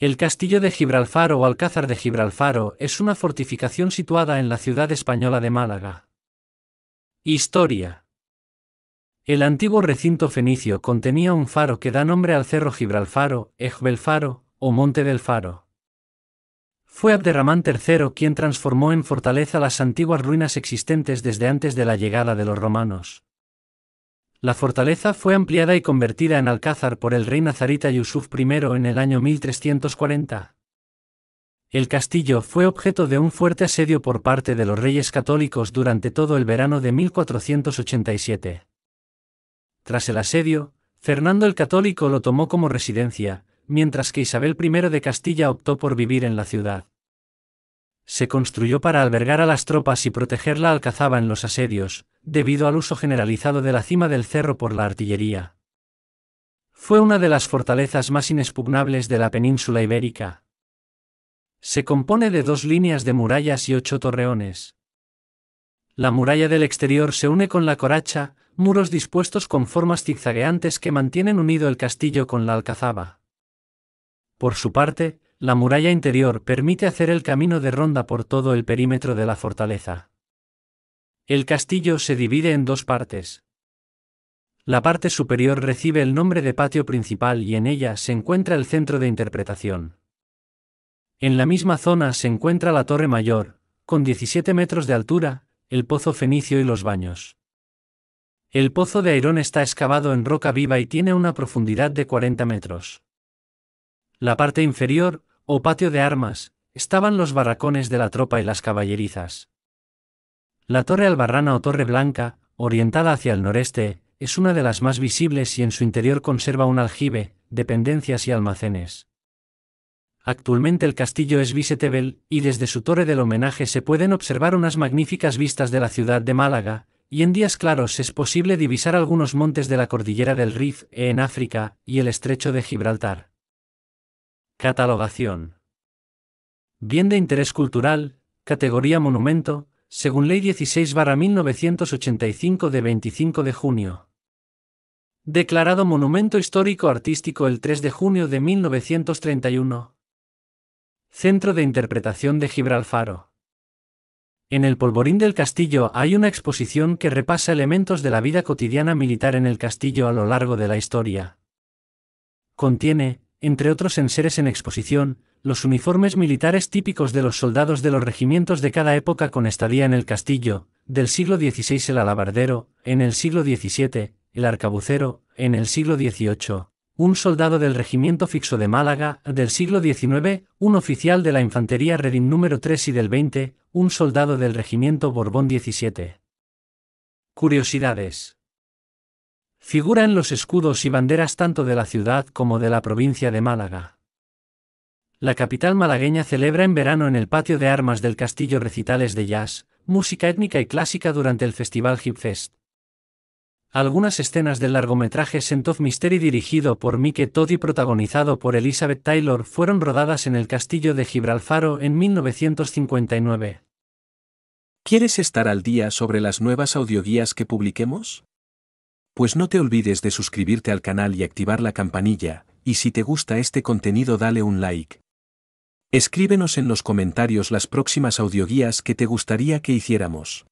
El castillo de Gibralfaro o Alcázar de Gibralfaro es una fortificación situada en la ciudad española de Málaga. Historia. El antiguo recinto fenicio contenía un faro que da nombre al cerro Gibralfaro, Ejbelfaro o Monte del Faro. Fue Abderramán III quien transformó en fortaleza las antiguas ruinas existentes desde antes de la llegada de los romanos. La fortaleza fue ampliada y convertida en alcázar por el rey nazarita Yusuf I en el año 1340. El castillo fue objeto de un fuerte asedio por parte de los reyes católicos durante todo el verano de 1487. Tras el asedio, Fernando el Católico lo tomó como residencia, mientras que Isabel I de Castilla optó por vivir en la ciudad se construyó para albergar a las tropas y proteger la alcazaba en los asedios, debido al uso generalizado de la cima del cerro por la artillería. Fue una de las fortalezas más inexpugnables de la península ibérica. Se compone de dos líneas de murallas y ocho torreones. La muralla del exterior se une con la coracha, muros dispuestos con formas zigzagueantes que mantienen unido el castillo con la alcazaba. Por su parte, la muralla interior permite hacer el camino de ronda por todo el perímetro de la fortaleza. El castillo se divide en dos partes. La parte superior recibe el nombre de patio principal y en ella se encuentra el centro de interpretación. En la misma zona se encuentra la torre mayor, con 17 metros de altura, el pozo fenicio y los baños. El pozo de Airón está excavado en roca viva y tiene una profundidad de 40 metros. La parte inferior, o patio de armas, estaban los barracones de la tropa y las caballerizas. La torre albarrana o torre blanca, orientada hacia el noreste, es una de las más visibles y en su interior conserva un aljibe, dependencias y almacenes. Actualmente el castillo es Visetebel y desde su torre del homenaje se pueden observar unas magníficas vistas de la ciudad de Málaga, y en días claros es posible divisar algunos montes de la cordillera del Rif en África y el estrecho de Gibraltar. Catalogación. Bien de interés cultural, categoría monumento, según Ley 16-1985 de 25 de junio. Declarado Monumento Histórico Artístico el 3 de junio de 1931. Centro de Interpretación de Gibralfaro. En el polvorín del castillo hay una exposición que repasa elementos de la vida cotidiana militar en el castillo a lo largo de la historia. Contiene, entre otros enseres en exposición, los uniformes militares típicos de los soldados de los regimientos de cada época con estadía en el castillo, del siglo XVI el alabardero, en el siglo XVII, el arcabucero, en el siglo XVIII, un soldado del regimiento fixo de Málaga, del siglo XIX, un oficial de la infantería Redim número 3 y del XX, un soldado del regimiento Borbón XVII. Curiosidades. Figura en los escudos y banderas tanto de la ciudad como de la provincia de Málaga. La capital malagueña celebra en verano en el patio de armas del castillo recitales de jazz, música étnica y clásica durante el festival Hipfest. Algunas escenas del largometraje Sentov Mystery dirigido por Mike Todd y protagonizado por Elizabeth Taylor fueron rodadas en el castillo de Gibralfaro en 1959. ¿Quieres estar al día sobre las nuevas audioguías que publiquemos? pues no te olvides de suscribirte al canal y activar la campanilla, y si te gusta este contenido dale un like. Escríbenos en los comentarios las próximas audioguías que te gustaría que hiciéramos.